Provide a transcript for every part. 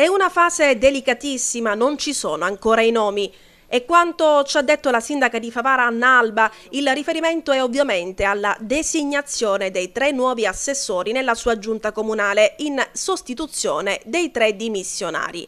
È una fase delicatissima, non ci sono ancora i nomi. E quanto ci ha detto la sindaca di Favara Annalba, il riferimento è ovviamente alla designazione dei tre nuovi assessori nella sua giunta comunale in sostituzione dei tre dimissionari.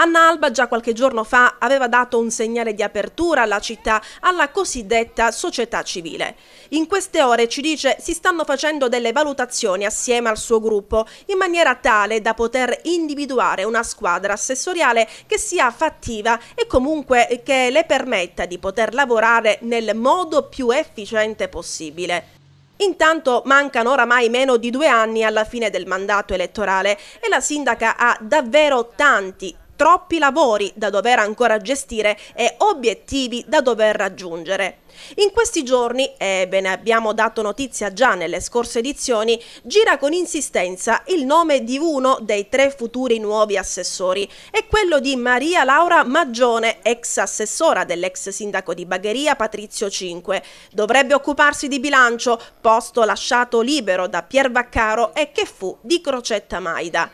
Anna Alba già qualche giorno fa aveva dato un segnale di apertura alla città, alla cosiddetta società civile. In queste ore, ci dice, si stanno facendo delle valutazioni assieme al suo gruppo, in maniera tale da poter individuare una squadra assessoriale che sia fattiva e comunque che le permetta di poter lavorare nel modo più efficiente possibile. Intanto mancano oramai meno di due anni alla fine del mandato elettorale e la sindaca ha davvero tanti, troppi lavori da dover ancora gestire e obiettivi da dover raggiungere. In questi giorni, e ve ne abbiamo dato notizia già nelle scorse edizioni, gira con insistenza il nome di uno dei tre futuri nuovi assessori, è quello di Maria Laura Maggione, ex assessora dell'ex sindaco di Bagheria Patrizio 5. Dovrebbe occuparsi di bilancio, posto lasciato libero da Pier Vaccaro e che fu di Crocetta Maida.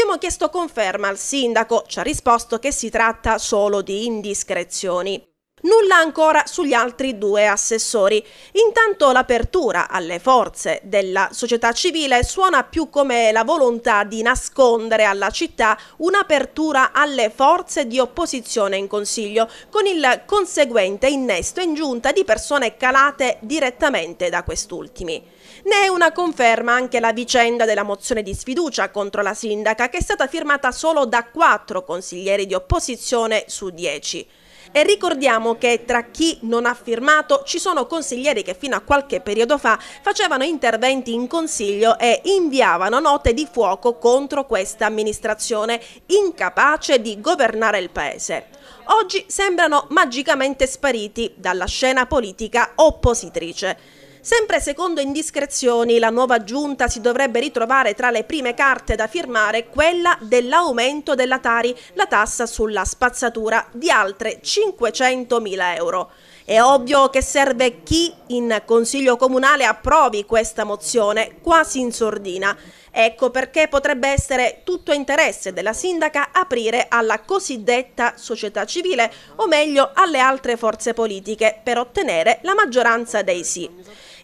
Abbiamo chiesto conferma al sindaco, ci ha risposto che si tratta solo di indiscrezioni. Nulla ancora sugli altri due assessori. Intanto l'apertura alle forze della società civile suona più come la volontà di nascondere alla città un'apertura alle forze di opposizione in Consiglio, con il conseguente innesto in giunta di persone calate direttamente da quest'ultimi. Ne è una conferma anche la vicenda della mozione di sfiducia contro la sindaca che è stata firmata solo da quattro consiglieri di opposizione su dieci. E ricordiamo che tra chi non ha firmato ci sono consiglieri che fino a qualche periodo fa facevano interventi in consiglio e inviavano note di fuoco contro questa amministrazione, incapace di governare il paese. Oggi sembrano magicamente spariti dalla scena politica oppositrice. Sempre secondo indiscrezioni, la nuova giunta si dovrebbe ritrovare tra le prime carte da firmare quella dell'aumento della Tari, la tassa sulla spazzatura, di altre 500.000 euro. È ovvio che serve chi in Consiglio Comunale approvi questa mozione, quasi in sordina. Ecco perché potrebbe essere tutto interesse della sindaca aprire alla cosiddetta società civile, o meglio alle altre forze politiche, per ottenere la maggioranza dei sì.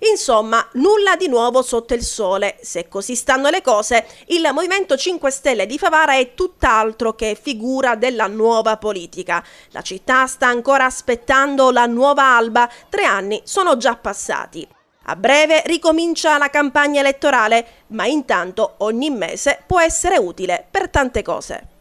Insomma, nulla di nuovo sotto il sole. Se così stanno le cose, il Movimento 5 Stelle di Favara è tutt'altro che figura della nuova politica. La città sta ancora aspettando la nuova alba, tre anni sono già passati. A breve ricomincia la campagna elettorale, ma intanto ogni mese può essere utile per tante cose.